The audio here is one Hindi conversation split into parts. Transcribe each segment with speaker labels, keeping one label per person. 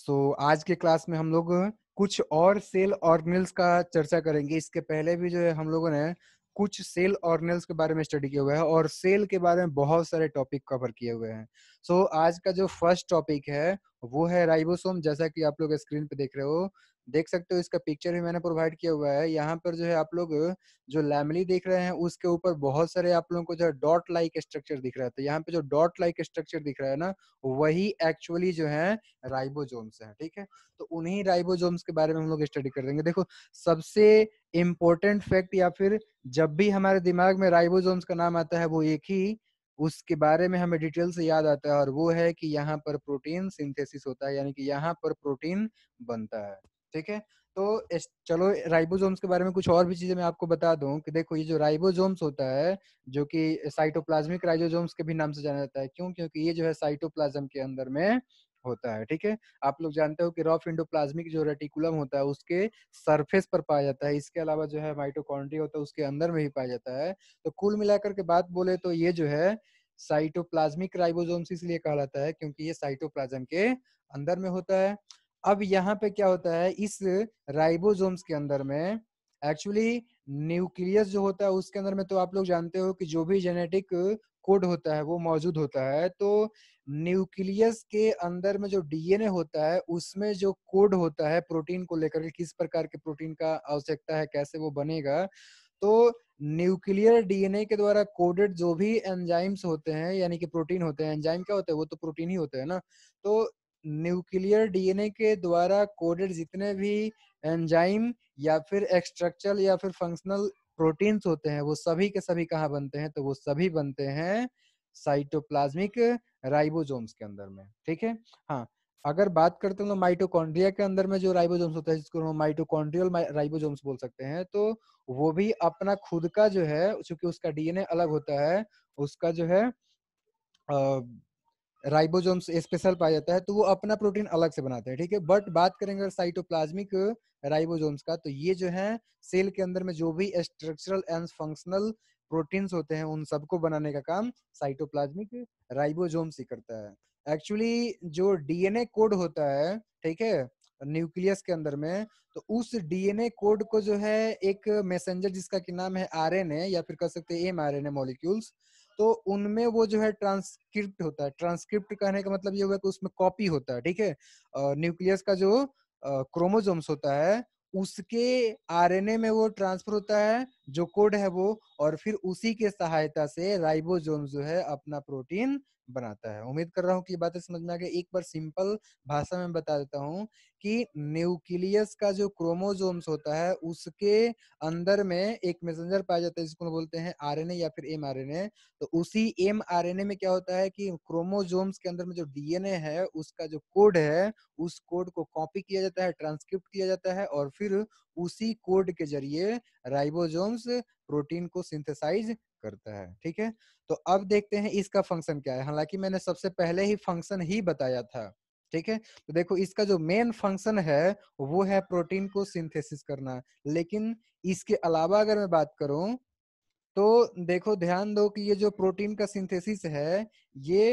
Speaker 1: सो so, आज के क्लास में हम लोग कुछ और सेल ऑर्गेनल्स का चर्चा करेंगे इसके पहले भी जो है हम लोगों ने कुछ सेल ऑर्गेनल्स के बारे में स्टडी किया हुआ है और सेल के बारे में बहुत सारे टॉपिक कवर किए हुए हैं सो so, आज का जो फर्स्ट टॉपिक है वो है राइबोसोम जैसा कि आप लोग स्क्रीन पे देख रहे हो देख सकते हो इसका पिक्चर भी मैंने प्रोवाइड किया हुआ है यहाँ पर जो है आप लोग जो लैमली देख रहे हैं उसके ऊपर बहुत सारे आप लोगों को जो है डॉट लाइक स्ट्रक्चर दिख रहा है तो यहाँ पे जो डॉट लाइक स्ट्रक्चर दिख रहा है ना वही एक्चुअली जो है राइबोजोम्स है ठीक है तो उन्हीं राइबोजोम्स के बारे में हम लोग स्टडी कर देंगे देखो सबसे इम्पोर्टेंट फैक्ट या फिर जब भी हमारे दिमाग में राइबोजोम्स का नाम आता है वो एक ही उसके बारे में हमें डिटेल से याद आता है और वो है कि यहाँ पर प्रोटीन सिंथेसिस होता है यानी कि यहाँ पर प्रोटीन बनता है ठीक है तो इस, चलो राइबोसोम्स के बारे में कुछ और भी चीजें मैं आपको बता दूं कि देखो ये जो राइबोसोम्स होता है जो कि साइटोप्लाज्मिक राइबोसोम्स के भी नाम से जाना जाता है क्यों क्योंकि ये जो है साइटोप्लाज्म के अंदर में होता है ठीक है आप लोग जानते हो कि रॉफ इंडोप्लाज्मिक जो रेटिकुलम होता है उसके सरफेस पर पाया जाता है इसके अलावा जो है माइटोकॉन्ड्रिया होता है उसके अंदर में भी पाया जाता है तो कुल मिलाकर के बात बोले तो ये जो है साइटोप्लाज्मिक राइबोसोम्स इसलिए कहलाता है क्योंकि ये साइटोप्लाज्म के अंदर में होता है अब यहाँ पे क्या होता है इस राइबोसोम्स के अंदर में एक्चुअली न्यूक्लियस जो होता है उसके अंदर में तो आप लोग जानते हो कि जो भी जेनेटिक कोड होता है वो मौजूद होता है तो न्यूक्लियस के अंदर में जो डीएनए होता है उसमें जो कोड होता है प्रोटीन को लेकर किस प्रकार के प्रोटीन का आवश्यकता है कैसे वो बनेगा तो न्यूक्लियर डीएनए के द्वारा कोडेड जो भी एंजाइम्स होते हैं यानी कि प्रोटीन होते हैं एंजाइम क्या होते हैं वो तो प्रोटीन ही होते हैं ना तो न्यूक्लियर डीएनए के द्वारा कोडेड जितने भी एंजाइम या फिर एक्स्ट्रक्चर या फिर फंक्शनल प्रोटीन्स होते हैं वो सभी के सभी कहाँ बनते हैं तो वो सभी बनते हैं साइटोप्लाज्मिक राइबोजोम्स के अंदर में ठीक है हाँ अगर बात करते हैं माइटोकॉन्ड्रिया तो के अंदर में जो राइबोजोम्स होता है जिसको हम माइटोकॉन्ड्रियल राइबोजोम्स बोल सकते हैं तो वो भी अपना खुद का जो है चूंकि उसका डीएनए अलग होता है उसका जो है राइबोजोम्स स्पेशल पाया जाता है तो वो अपना प्रोटीन अलग से बनाते हैं ठीक है बट बात करेंगे अगर साइटोप्लाज्मिक राइबोजोम्स का तो ये जो है सेल के अंदर में जो भी स्ट्रक्चरल एंड फंक्शनल प्रोटीन्स होते हैं उन सबको बनाने का काम साइटोप्लाज्मिक राइबोजोम्स ही करता है एक्चुअली जो डीएनए कोड होता है ठीक है न्यूक्लियस के अंदर में तो उस डीएनए कोड को जो है एक मैसेंजर जिसका की नाम है आरएनए या फिर कह सकते हैं एम आर मॉलिक्यूल्स तो उनमें वो जो है ट्रांसक्रिप्ट होता है ट्रांसक्रिप्ट कहने का मतलब ये हुआ कि उसमें कॉपी होता है ठीक है न्यूक्लियस का जो क्रोमोजोम्स होता है उसके आरएनए में वो ट्रांसफर होता है जो कोड है वो और फिर उसी के सहायता से राइबोजोम जो है अपना प्रोटीन बनाता है उम्मीद कर रहा हूँ कि बातें समझ में आ गई एक बार सिंपल भाषा में बता देता हूँ कि न्यूक्लियस का जो क्रोमोजोम्स होता है उसके अंदर में एक मैसेंजर पाया जाता है जिसको बोलते हैं आरएनए या फिर एमआरएनए तो उसी एमआरएनए में क्या होता है कि क्रोमोजोम्स के अंदर में जो डीएनए है उसका जो कोड है उस कोड को कॉपी किया जाता है ट्रांसक्रिप्ट किया जाता है और फिर उसी कोड के जरिए राइबोजोम्स प्रोटीन को सिंथेसाइज करता है ठीक है तो अब देखते हैं इसका फंक्शन क्या है हालांकि मैंने सबसे पहले ही फंक्शन ही बताया था ठीक है तो देखो इसका जो मेन फंक्शन है वो है प्रोटीन को सिंथेसिस करना लेकिन इसके अलावा अगर मैं बात करूं तो देखो ध्यान दो कि ये जो प्रोटीन का सिंथेसिस है ये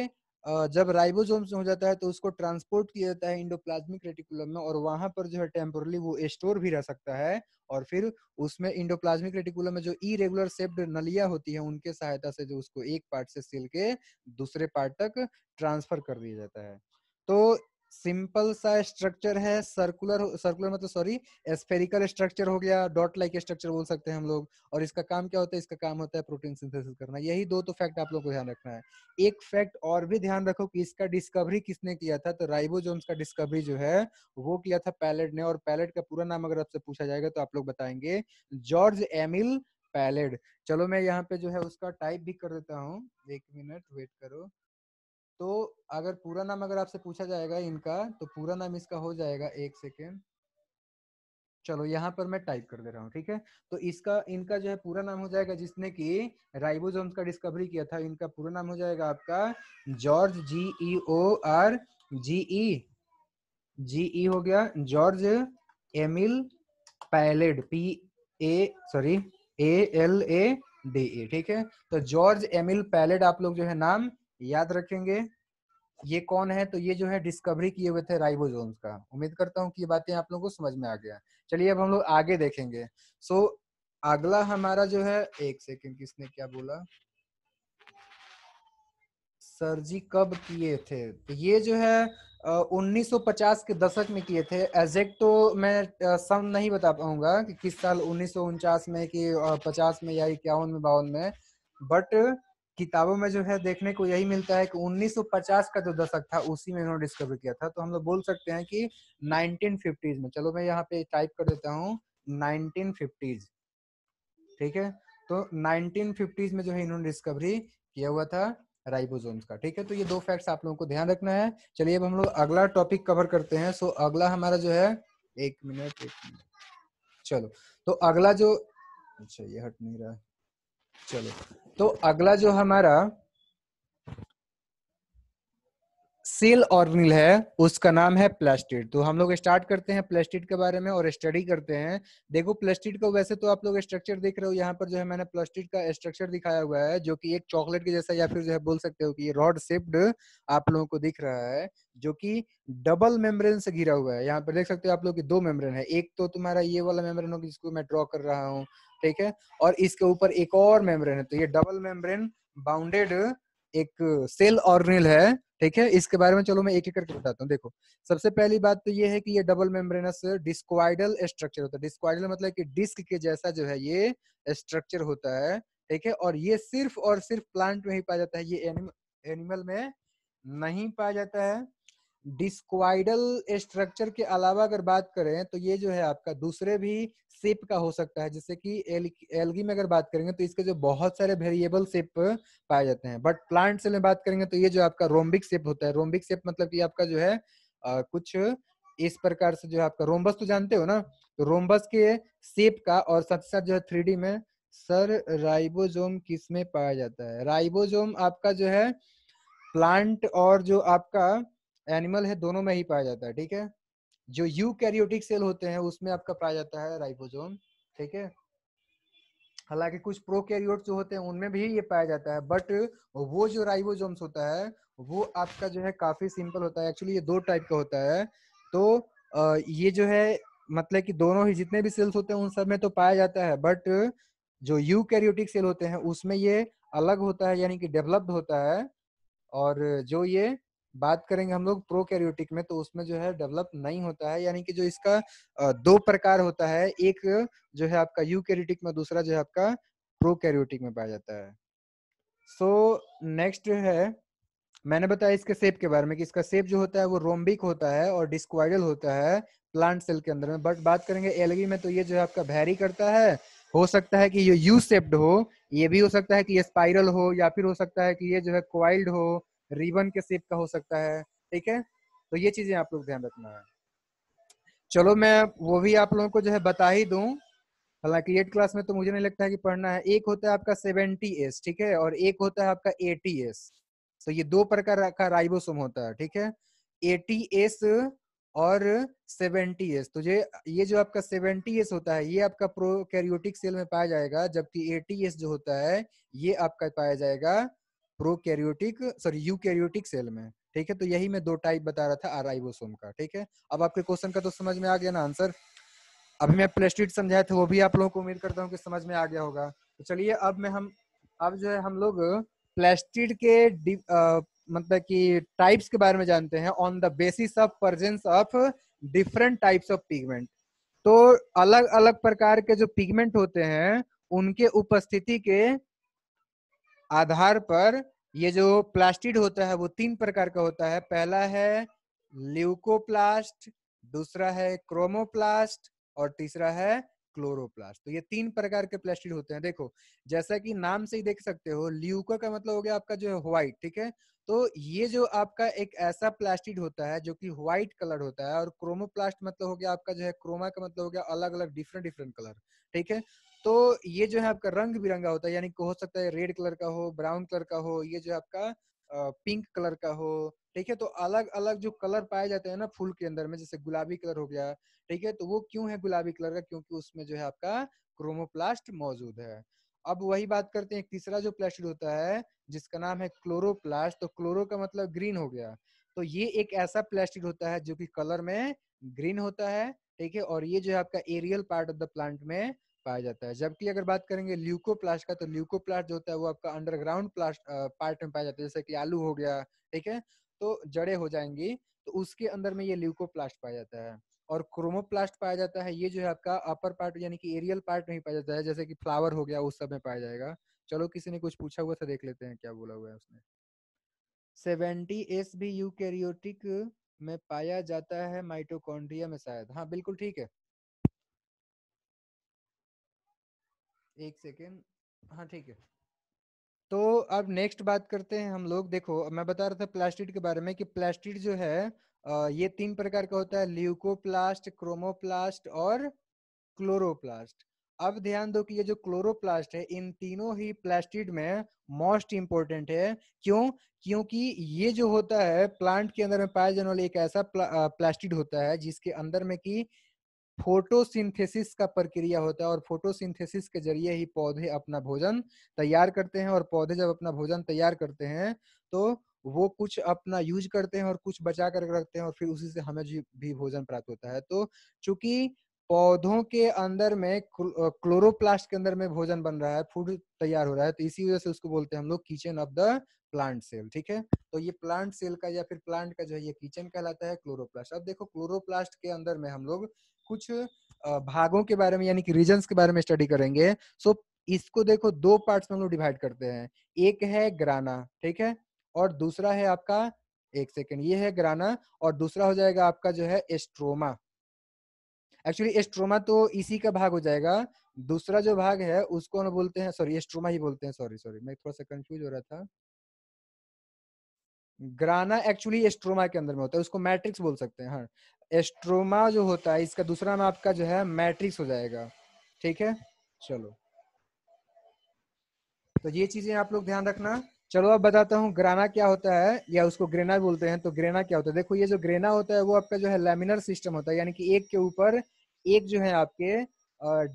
Speaker 1: जब राइबोसोम हो जाता है तो उसको ट्रांसपोर्ट किया जाता है इंडोप्लाज्मिक रेटिकुलम में और वहां पर जो है टेम्पोरली वो स्टोर भी रह सकता है और फिर उसमें इंडोप्लाज्मिक रेटिकुलम में जो इरेगुलर सेप्ड नलिया होती है उनके सहायता से जो उसको एक पार्ट से सिल के दूसरे पार्ट तक ट्रांसफर कर दिया जाता है तो सिंपल सा स्ट्रक्चर है सर्कुलर सर्कुलर मतलब सॉरी स्फेरिकल स्ट्रक्चर हो गया डॉट लाइक स्ट्रक्चर बोल सकते हैं हम लोग और इसका काम क्या होता है इसका काम होता है प्रोटीन सिंथेसिस करना यही दो तो फैक्ट आप लोगों को ध्यान रखना है एक फैक्ट और भी ध्यान रखो कि इसका डिस्कवरी किसने किया था तो राइबोजोम्स का डिस्कवरी जो है वो किया था पैलेट ने और पैलेट का पूरा नाम अगर आपसे पूछा जाएगा तो आप लोग बताएंगे जॉर्ज एमिल पैलेट चलो मैं यहाँ पे जो है उसका टाइप भी कर देता हूँ एक मिनट वेट करो तो अगर पूरा नाम अगर आपसे पूछा जाएगा इनका तो पूरा नाम इसका हो जाएगा एक सेकेंड चलो यहाँ पर मैं टाइप कर दे रहा हूँ ठीक है तो इसका इनका जो है पूरा नाम हो जाएगा जिसने कि राइबोसोम्स का डिस्कवरी किया था इनका पूरा नाम हो जाएगा आपका जॉर्ज जी ई ओ आर जी ई जी ई हो गया George Emil Palade P A sorry A L A D E ठीक है तो जॉर्ज एमिल पैलेड आप लोग जो है नाम याद रखेंगे ये कौन है तो ये जो है डिस्कवरी किए हुए थे राइबोजोम्स का उम्मीद करता हूँ कि ये बातें आप लोगों को समझ में आ गया चलिए अब हम लोग आगे देखेंगे सो so, अगला हमारा जो है एक सेकेंड किसने क्या बोला सर जी कब किए थे तो ये जो है आ, 1950 के दशक में किए थे एग्जैक्ट तो मैं सम नहीं बता पाऊंगा कि किस साल उन्नीस में कि 50 में या इक्यावन में बावन में बट किताबों में जो है देखने को यही मिलता है कि 1950 का जो दशक था उसी में इन्होंने डिस्कवर किया था तो हम लोग बोल सकते हैं कि 1950s में चलो मैं यहाँ पे टाइप कर देता हूँ 1950s ठीक है तो 1950s में जो है इन्होंने डिस्कवरी किया हुआ था राइबोसोम्स का ठीक है तो ये दो फैक्ट्स आप लोगों को ध्यान रखना है चलिए अब हम लोग अगला टॉपिक कवर करते हैं सो अगला हमारा जो है एक मिनट एक मिनट चलो तो अगला जो अच्छा ये हट नहीं रहा चलो तो अगला जो हमारा सेल ऑर्गनिल है उसका नाम है प्लास्टिड तो हम लोग स्टार्ट करते हैं प्लास्टिड के बारे में और स्टडी करते हैं देखो प्लास्टिड का वैसे तो आप लोग स्ट्रक्चर देख रहे हो यहाँ पर जो है मैंने प्लास्टिड का स्ट्रक्चर दिखाया हुआ है जो कि एक चॉकलेट के जैसा या फिर जो है बोल सकते हो कि ये रॉड शेप्ड आप लोगों को दिख रहा है जो कि डबल मेम्ब्रेन से घिरा हुआ है यहाँ पर देख सकते हो आप लोग की दो मेम्ब्रेन है एक तो तुम्हारा ये वाला मेम्ब्रेन होगा जिसको मैं ड्रॉ कर रहा हूँ ठीक है और इसके ऊपर एक और मेम्ब्रेन है तो ये डबल मेम्ब्रेन बाउंडेड एक सेल ऑर्निल है ठीक है इसके बारे में चलो मैं एक एक करके बताता हूँ देखो सबसे पहली बात तो ये है कि ये डबल मेम्ब्रेनस डिस्क्वाइडल स्ट्रक्चर होता है डिस्क्वाइडल मतलब कि डिस्क के जैसा जो है ये स्ट्रक्चर होता है ठीक है और ये सिर्फ और सिर्फ प्लांट में ही पाया जाता है ये एनिमल एनिमल में नहीं पाया जाता है डिस्क्वाइडल स्ट्रक्चर के अलावा अगर बात करें तो ये जो है आपका दूसरे भी सेप का हो सकता है जैसे कि एलगी में अगर बात करेंगे तो इसके जो बहुत सारे वेरिएबल सेप पाए जाते हैं बट प्लांट सेल में बात करेंगे तो ये जो आपका रोम्बिक सेप होता है रोम्बिक सेप मतलब कि आपका जो है आ, कुछ इस प्रकार से जो है आपका रोम्बस तो जानते हो ना तो रोम्बस के सेप का और साथ ही साथ जो है थ्री में सर राइबोजोम किस में पाया जाता है राइबोजोम आपका जो है प्लांट और जो आपका एनिमल है दोनों में ही पाया जाता है ठीक है जो यू कैरियोटिक सेल होते हैं उसमें आपका पाया जाता है राइबोजोम ठीक है हालांकि कुछ प्रोकैरियोट जो होते हैं उनमें भी ये पाया जाता है बट वो जो राइबोजोम्स होता है वो आपका जो है काफी सिंपल होता है एक्चुअली ये दो टाइप का होता है तो ये जो है मतलब कि दोनों ही जितने भी सेल्स होते हैं उन सब में तो पाया जाता है बट जो यू कैरियोटिक सेल होते हैं उसमें ये अलग होता है यानी कि डेवलप्ड होता है और जो ये बात करेंगे हम लोग प्रोकैरियोटिक में तो उसमें जो है डेवलप नहीं होता है यानी कि जो इसका दो प्रकार होता है एक जो है आपका यूकैरियोटिक में दूसरा जो है आपका प्रोकैरियोटिक में पाया जाता है सो so, नेक्स्ट है मैंने बताया इसके सेप के बारे में कि इसका सेप जो होता है वो रोम्बिक होता है और डिस्क्वाइडल होता है प्लांट सेल के अंदर में बट बात करेंगे एलगी में तो ये जो है आपका भैरी करता है हो सकता है कि ये यू सेप्ड हो ये भी हो सकता है कि ये स्पाइरल हो या फिर हो सकता है कि ये जो है क्वाइल्ड हो रिबन के सेप का हो सकता है ठीक है तो ये चीजें आप लोग ध्यान रखना है चलो मैं वो भी आप लोगों को जो है बता ही दू हालांकि एट क्लास में तो मुझे नहीं लगता है कि पढ़ना है एक होता है आपका सेवेंटी एस ठीक है और एक होता है आपका एटी एस तो ये दो प्रकार का राइबोसोम होता है ठीक है एटी एस और एस तो ये ये जो आपका एस होता है ये आपका प्रो सेल में पाया जाएगा जबकि एस जो होता है ये आपका पाया जाएगा प्रोकैरियोटिक सॉरी यूकैरियोटिक सेल में ठीक है तो यही मैं दो टाइप बता रहा था आराइबोसोम का ठीक है अब आपके क्वेश्चन का तो समझ में आ गया ना आंसर अभी मैं प्लेस्टिड समझाया था वो भी आप लोगों को उम्मीद करता हूँ कि समझ में आ गया होगा तो चलिए अब मैं हम अब जो है हम लोग प्लेस्टिड के मतलब कि टाइप्स के बारे में जानते हैं on the basis of presence of different types of pigment तो अलग अलग प्रकार के जो पिगमेंट होते हैं उनके उपस्थिति के आधार पर ये जो प्लास्टिड होता है वो तीन प्रकार का होता है पहला है ल्यूकोप्लास्ट दूसरा है क्रोमोप्लास्ट और तीसरा है क्लोरोप्लास्ट तो ये तीन प्रकार के प्लास्टिड होते हैं देखो जैसा कि नाम से ही देख सकते हो ल्यूका का मतलब हो गया आपका जो है व्हाइट ठीक है तो ये जो आपका एक ऐसा प्लास्टिड होता है जो कि व्हाइट कलर होता है और क्रोमोप्लास्ट मतलब हो गया आपका जो है क्रोमा का मतलब हो गया अलग अलग डिफरेंट डिफरेंट कलर ठीक है तो ये जो है आपका रंग बिरंगा होता है यानी हो सकता है रेड कलर का हो ब्राउन कलर का हो ये जो आपका पिंक कलर का हो ठीक है तो अलग अलग जो कलर पाए जाते हैं ना फूल के अंदर में जैसे गुलाबी कलर हो गया ठीक है तो वो क्यों है गुलाबी कलर का क्योंकि उसमें जो है आपका क्रोमोप्लास्ट मौजूद है अब वही बात करते हैं तीसरा जो प्लास्टिड होता है जिसका नाम है क्लोरोप्लास्ट तो क्लोरो का मतलब ग्रीन हो गया तो ये एक ऐसा प्लास्टिड होता है जो कि कलर में ग्रीन होता है ठीक है और ये जो है आपका aerial part of the plant में पाया जाता है जबकि अगर बात करेंगे ल्यूकोप्लास्ट का तो ल्यूकोप्लास्ट जो होता है वो आपका अंडरग्राउंड प्लास्ट पार्ट में पाया जाता है जैसे कि आलू हो गया ठीक है तो जड़े हो जाएंगी तो उसके अंदर में ये ल्यूकोप्लास्ट पाया जाता है और क्रोमोप्लास्ट पाया जाता है ये जो है आपका अपर पार्ट यानी कि एरियल पार्ट में ही पाया जाता है जैसे कि फ्लावर हो गया उस सब में पाया जाएगा चलो किसी ने कुछ पूछा हुआ था देख लेते हैं क्या बोला हुआ है उसने सेवेंटी एस भी यूकैरियोटिक में पाया जाता है माइटोकॉन्ड्रिया में शायद हाँ बिल्कुल ठीक है एक सेकेंड हाँ ठीक है तो अब नेक्स्ट बात करते हैं हम लोग देखो मैं बता रहा था प्लास्टिड के बारे में कि प्लास्टिड जो है ये तीन प्रकार का होता है ल्यूकोप्लास्ट क्रोमोप्लास्ट और क्लोरोप्लास्ट अब ध्यान दो कि ये जो क्लोरोप्लास्ट है इन तीनों ही प्लास्टिड में मोस्ट इंपॉर्टेंट है क्यों क्योंकि ये जो होता है प्लांट के अंदर में पाया जाने वाला एक ऐसा प्ला, प्लास्टिड होता है जिसके अंदर में की फोटोसिंथेसिस का प्रक्रिया होता है और फोटोसिंथेसिस के जरिए ही पौधे अपना भोजन तैयार करते हैं और पौधे जब अपना भोजन तैयार करते हैं तो वो कुछ अपना यूज करते हैं और कुछ बचा कर रखते हैं और फिर उसी से हमें भी भोजन प्राप्त होता है तो चूंकि पौधों के अंदर में क्लोरोप्लास्ट के अंदर में भोजन बन रहा है फूड तैयार हो रहा है तो इसी वजह से उसको बोलते हैं हम लोग kitchen of the plant cell ठीक है तो ये प्लांट सेल का या फिर प्लांट का जो है ये किचन कहलाता है क्लोरोप्लास्ट अब देखो क्लोरोप्लास्ट के अंदर में हम लोग कुछ भागों के बारे में यानी कि रीजन के बारे में स्टडी करेंगे सो इसको देखो दो पार्ट में हम लोग डिवाइड करते हैं एक है ग्राना ठीक है और दूसरा है आपका एक सेकेंड ये है ग्राना और दूसरा हो जाएगा आपका जो है एस्ट्रोमा एक्चुअली एस्ट्रोमा तो इसी का भाग हो जाएगा दूसरा जो भाग है उसको हम बोलते हैं सॉरी एस्ट्रोमा ही बोलते हैं सॉरी सॉरी मैं थोड़ा सा कंफ्यूज हो रहा था ग्राना एक्चुअली एस्ट्रोमा के अंदर में होता है उसको मैट्रिक्स बोल सकते हैं हाँ एस्ट्रोमा जो होता है इसका दूसरा नाम आपका जो है मैट्रिक्स हो जाएगा ठीक है चलो तो ये चीजें आप लोग ध्यान रखना चलो अब बताता हूँ ग्राना क्या होता है या उसको ग्रेना बोलते हैं तो ग्रेना क्या होता है देखो ये जो ग्रेना होता है वो आपका जो है लेमिनर सिस्टम होता है यानी कि एक के ऊपर एक जो है आपके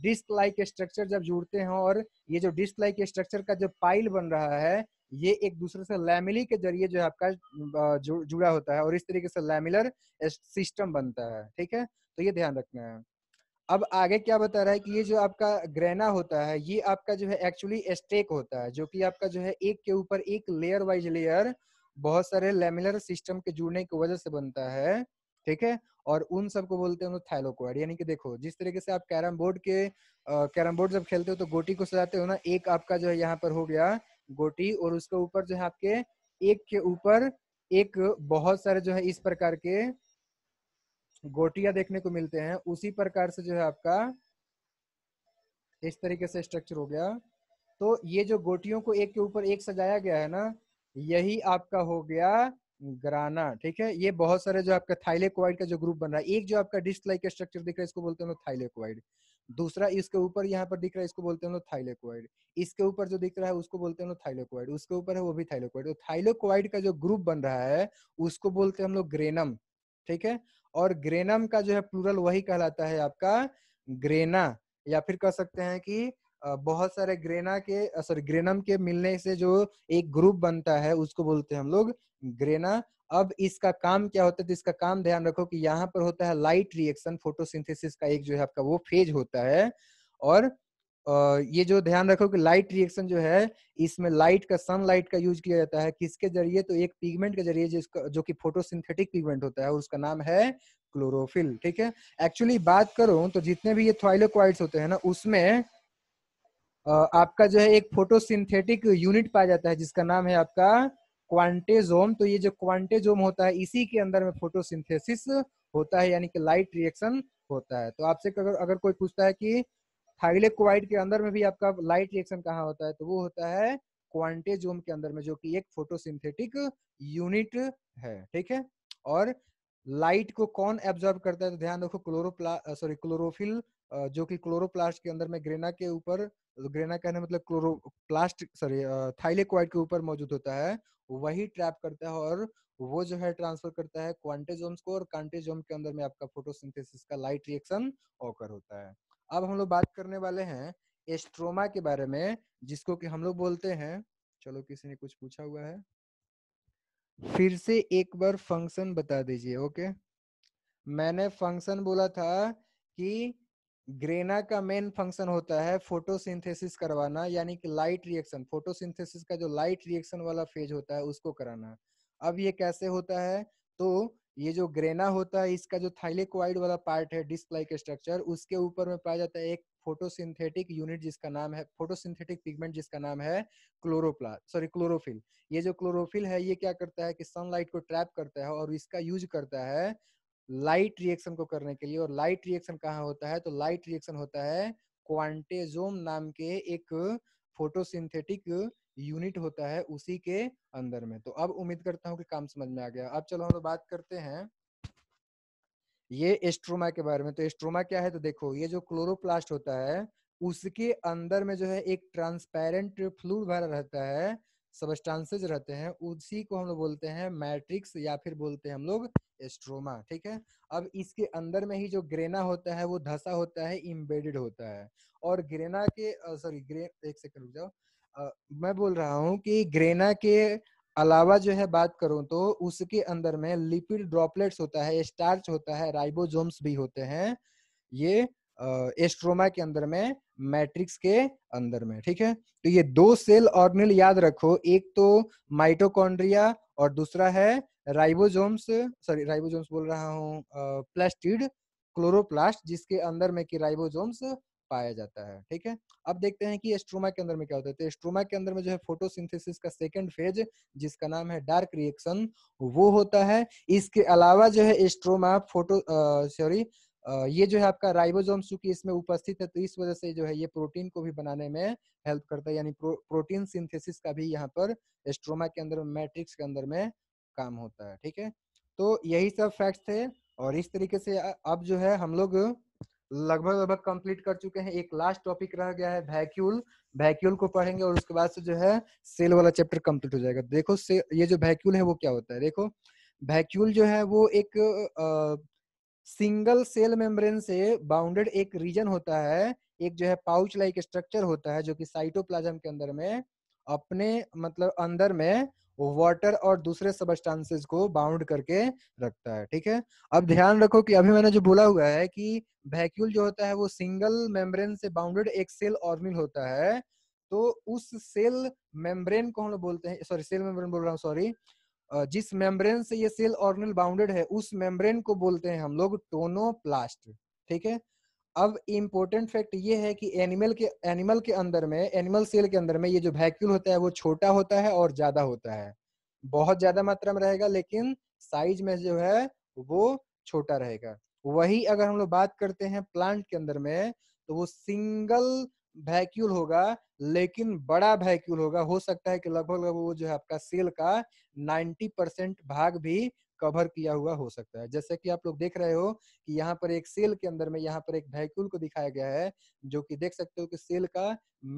Speaker 1: डिस्क लाइक स्ट्रक्चर जब जुड़ते हैं और ये जो डिस्क लाइक स्ट्रक्चर का जो पाइल बन रहा है ये एक दूसरे से लैमिली के जरिए जो है आपका जुड़ा होता है और इस तरीके से लैमिलर सिस्टम बनता है ठीक है तो ये ध्यान रखना है अब आगे क्या बता रहा है कि ये जो आपका ग्रेना होता है ये आपका जो है एक्चुअली स्टेक होता है जो कि आपका जो है एक के ऊपर एक लेयर वाइज लेयर बहुत सारे लेमिलर सिस्टम के जुड़ने की वजह से बनता है ठीक है और उन सबको बोलते हैं थैलोकॉइड यानी कि देखो जिस तरीके से आप कैरम बोर्ड के कैरम बोर्ड जब खेलते हो तो गोटी को सजाते हो ना एक आपका जो है यहाँ पर हो गया गोटी और उसके ऊपर जो है आपके एक के ऊपर एक बहुत सारे जो है इस प्रकार के गोटिया देखने को मिलते हैं उसी प्रकार से जो है आपका इस तरीके से स्ट्रक्चर हो गया तो ये जो गोटियों को एक के ऊपर एक सजाया गया है ना यही आपका हो गया ग्राना ठीक है ये बहुत सारे जो आपका थाइलेक्वाइड का जो ग्रुप बन रहा है एक जो आपका डिस्क लाइक स्ट्रक्चर दिख रहा है इसको बोलते हैं थाइलेक्वाइड दूसरा इसके ऊपर यहाँ पर दिख रहा है इसको बोलते हैं थाइलेक्वाइड इसके ऊपर जो दिख रहा है उसको बोलते हैं थाइलेक्वाइड उसके ऊपर है वो भी थाइलेक्वाइड तो का जो ग्रुप बन रहा है उसको बोलते हैं हम लोग ग्रेनम ठीक है और ग्रेनम का जो है प्लूरल वही कहलाता है आपका ग्रेना या फिर कह सकते हैं कि बहुत सारे ग्रेना के सॉरी ग्रेनम के मिलने से जो एक ग्रुप बनता है उसको बोलते हैं हम लोग ग्रेना अब इसका काम क्या होता है तो इसका काम ध्यान रखो कि यहाँ पर होता है लाइट रिएक्शन फोटोसिंथेसिस का एक जो है आपका वो फेज होता है और ये जो ध्यान रखो कि लाइट रिएक्शन जो है इसमें लाइट का सनलाइट का यूज किया जाता है किसके जरिए तो एक पिगमेंट के जरिए जो कि फोटोसिंथेटिक पिगमेंट होता है उसका नाम है क्लोरोफिल ठीक है एक्चुअली बात करो तो जितने भी ये थ्वाइलोक्वाइड्स होते हैं ना उसमें आपका जो है एक फोटोसिंथेटिक यूनिट पाया जाता है जिसका नाम है आपका क्वांटेजोम तो ये जो क्वांटेजोम होता है इसी के अंदर में फोटोसिंथेसिस होता है यानी कि लाइट रिएक्शन होता है तो आपसे अगर अगर कोई पूछता है कि हाइलेक्वाइड के अंदर में भी आपका लाइट रिएक्शन कहाँ होता है तो वो होता है क्वांटेजोम के अंदर में जो कि एक फोटोसिंथेटिक यूनिट है ठीक है और लाइट को कौन एब्जॉर्ब करता है तो ध्यान रखो क्लोरोप्ला सॉरी क्लोरोफिल जो कि क्लोरोप्लास्ट के अंदर में ग्रेना के ऊपर ग्रेना कहने मतलब क्लोरोप्लास्ट सॉरी थाइलेक्वाइड के ऊपर मौजूद होता है वही ट्रैप करता है और वो जो है ट्रांसफर करता है क्वांटेजोम्स को और क्वांटेजोम के अंदर में आपका फोटोसिंथेसिस का लाइट रिएक्शन ऑकर होता है अब हम लोग बात करने वाले हैं एस्ट्रोमा के बारे में जिसको कि हम लोग बोलते हैं चलो किसी ने कुछ पूछा हुआ है फिर से एक बार फंक्शन बता दीजिए ओके मैंने फंक्शन बोला था कि ग्रेना का मेन फंक्शन होता है फोटोसिंथेसिस करवाना यानी कि लाइट रिएक्शन फोटोसिंथेसिस का जो लाइट रिएक्शन वाला फेज होता है उसको कराना अब ये कैसे होता है तो ये जो ग्रेना होता है इसका जो थाइलेकोइड वाला पार्ट है डिस्क लाइक स्ट्रक्चर उसके ऊपर में पाया जाता है एक फोटोसिंथेटिक यूनिट जिसका नाम है फोटोसिंथेटिक पिगमेंट जिसका नाम है क्लोरोप्ला सॉरी क्लोरोफिल ये जो क्लोरोफिल है ये क्या करता है कि सनलाइट को ट्रैप करता है और इसका यूज करता है लाइट रिएक्शन को करने के लिए और लाइट रिएक्शन कहाँ होता है तो लाइट रिएक्शन होता है क्वांटेजोम नाम के एक फोटोसिंथेटिक यूनिट होता है उसी के अंदर में तो अब उम्मीद करता हूँ कि काम समझ में आ गया अब चलो हम लोग बात करते हैं ये एस्ट्रोमा के बारे में तो एस्ट्रोमा क्या है तो देखो ये जो क्लोरोप्लास्ट होता है उसके अंदर में जो है एक ट्रांसपेरेंट फ्लूड भरा रहता है सबस्टांसेज रहते हैं उसी को हम लोग बोलते हैं मैट्रिक्स या फिर बोलते हैं हम लोग एस्ट्रोमा ठीक है अब इसके अंदर में ही जो ग्रेना होता है वो धसा होता है इम्बेडेड होता है और ग्रेना के सॉरी ग्रे एक सेकंड रुक जाओ मैं बोल रहा हूँ कि ग्रेना के अलावा जो है बात करूं तो उसके अंदर में लिपिड ड्रॉपलेट्स होता है स्टार्च होता है राइबोजोम्स भी होते हैं ये एस्ट्रोमा के अंदर में मैट्रिक्स के अंदर में ठीक है तो ये दो सेल ऑर्गेनेल याद रखो एक तो माइटोकॉन्ड्रिया और दूसरा है राइबोजोम्स सॉरी राइबोजोम्स बोल रहा हूँ प्लास्टिड क्लोरोप्लास्ट जिसके अंदर में कि राइबोजोम्स पाया जाता है ठीक है अब देखते हैं कि एस्ट्रोमा के अंदर में क्या होता है तो एस्ट्रोमा के अंदर में जो है फोटोसिंथेसिस का सेकेंड फेज जिसका नाम है डार्क रिएक्शन वो होता है इसके अलावा जो है एस्ट्रोमा फोटो सॉरी ये जो है आपका राइबोजोम चूंकि इसमें उपस्थित है तो इस वजह से जो है ये प्रोटीन को भी बनाने में हेल्प करता है यानी प्रो, प्रोटीन सिंथेसिस का भी यहाँ पर एस्ट्रोमा के अंदर मैट्रिक्स के अंदर में काम होता है ठीक है तो यही सब फैक्ट्स थे और इस तरीके से अब जो है हम लोग लगभग लगभग कंप्लीट कर चुके हैं एक लास्ट टॉपिक रह गया है वैक्यूल वैक्यूल को पढ़ेंगे और उसके बाद से जो है सेल वाला चैप्टर कंप्लीट हो जाएगा देखो से ये जो वैक्यूल है वो क्या होता है देखो वैक्यूल जो है वो एक आ, सिंगल सेल मेम्ब्रेन से बाउंडेड एक रीजन होता है एक जो है पाउच लाइक स्ट्रक्चर होता है जो कि साइटोप्लाज्म के अंदर में अपने मतलब अंदर में वाटर और दूसरे सबस्टांसेस को बाउंड करके रखता है ठीक है अब हम्म। ध्यान रखो कि अभी मैंने जो बोला हुआ है कि वैक्यूल जो होता है वो सिंगल मेम्ब्रेन से बाउंडेड एक सेल ऑर्मिल होता है तो उस सेल मेम्ब्रेन को हम लोग बोलते हैं सॉरी सेल मेम्ब्रेन बोल रहा हूँ सॉरी जिस मेम्ब्रेन से ये सेल ऑर्मिल बाउंडेड है उस मेम्ब्रेन को बोलते हैं हम लोग टोनोप्लास्ट ठीक है अब इम्पोर्टेंट फैक्ट ये है कि एनिमल के एनिमल के अंदर में एनिमल सेल के अंदर में ये जो वैक्यूल होता है वो छोटा होता है और ज्यादा होता है बहुत ज्यादा मात्रा में रहेगा लेकिन साइज में जो है वो छोटा रहेगा वही अगर हम लोग बात करते हैं प्लांट के अंदर में तो वो सिंगल वैक्यूल होगा लेकिन बड़ा वैक्यूल होगा हो सकता है कि लगभग लगभग वो जो है आपका सेल का 90 परसेंट भाग भी कवर किया हुआ हो सकता है जैसे कि आप लोग देख रहे हो कि यहाँ पर एक सेल के अंदर में यहाँ पर एक वैक्यूल को दिखाया गया है जो कि देख सकते हो कि सेल का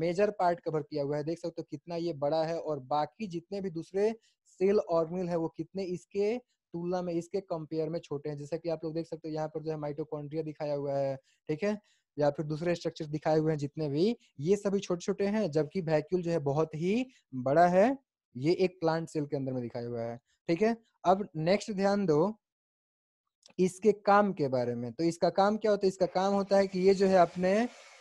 Speaker 1: मेजर पार्ट कवर किया हुआ है देख सकते हो कितना ये बड़ा है और बाकी जितने भी दूसरे सेल ऑर्गनिल है वो कितने इसके तुलना में इसके कंपेयर में छोटे हैं जैसे कि आप लोग देख सकते हो यहाँ पर जो है माइटोकॉन्ड्रिया दिखाया हुआ है ठीक है या फिर दूसरे स्ट्रक्चर दिखाए हुए हैं जितने भी ये सभी छोटे छोटे हैं जबकि वैक्यूल जो है बहुत ही बड़ा है ये एक प्लांट सेल के अंदर में दिखाया हुआ है ठीक है अब नेक्स्ट ध्यान दो इसके काम के बारे में तो इसका काम क्या होता है इसका काम होता है कि ये जो है अपने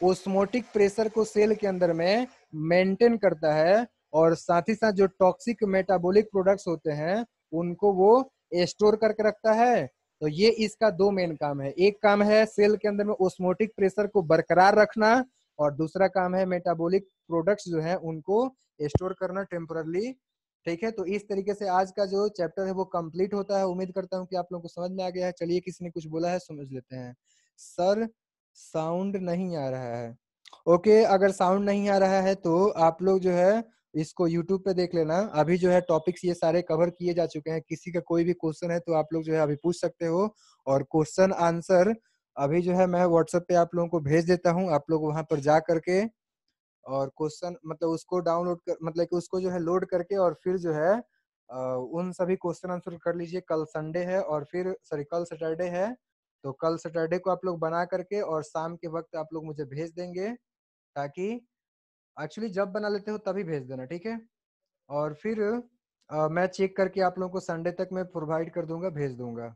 Speaker 1: ओस्मोटिक प्रेशर को सेल के अंदर में मेंटेन करता है और साथ ही साथ जो टॉक्सिक मेटाबॉलिक प्रोडक्ट्स होते हैं उनको वो स्टोर करके रखता है तो ये इसका दो मेन काम है एक काम है सेल के अंदर में ओस्मोटिक प्रेशर को बरकरार रखना और दूसरा काम है मेटाबोलिक प्रोडक्ट्स जो है उनको स्टोर करना टेम्पोरली ठीक है तो इस तरीके से आज का जो चैप्टर है वो कंप्लीट होता है उम्मीद करता हूँ कि आप लोगों को समझ में आ गया है चलिए किसी ने कुछ बोला है समझ लेते हैं सर साउंड नहीं आ रहा है ओके अगर साउंड नहीं आ रहा है तो आप लोग जो है इसको YouTube पे देख लेना अभी जो है टॉपिक्स ये सारे कवर किए जा चुके हैं किसी का कोई भी क्वेश्चन है तो आप लोग जो है अभी पूछ सकते हो और क्वेश्चन आंसर अभी जो है मैं व्हाट्सएप पे आप लोगों को भेज देता हूँ आप लोग वहां पर जा करके और क्वेश्चन मतलब उसको डाउनलोड कर मतलब कि उसको जो है लोड करके और फिर जो है उन सभी क्वेश्चन आंसर कर लीजिए कल संडे है और फिर सॉरी कल सैटरडे है तो कल सैटरडे को आप लोग बना करके और शाम के वक्त आप लोग मुझे भेज देंगे ताकि एक्चुअली जब बना लेते हो तभी भेज देना ठीक है और फिर आ, मैं चेक करके आप लोगों को संडे तक मैं प्रोवाइड कर दूंगा भेज दूंगा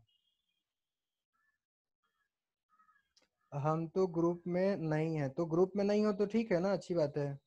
Speaker 1: हम तो ग्रुप में नहीं है तो ग्रुप में नहीं हो तो ठीक है ना अच्छी बात है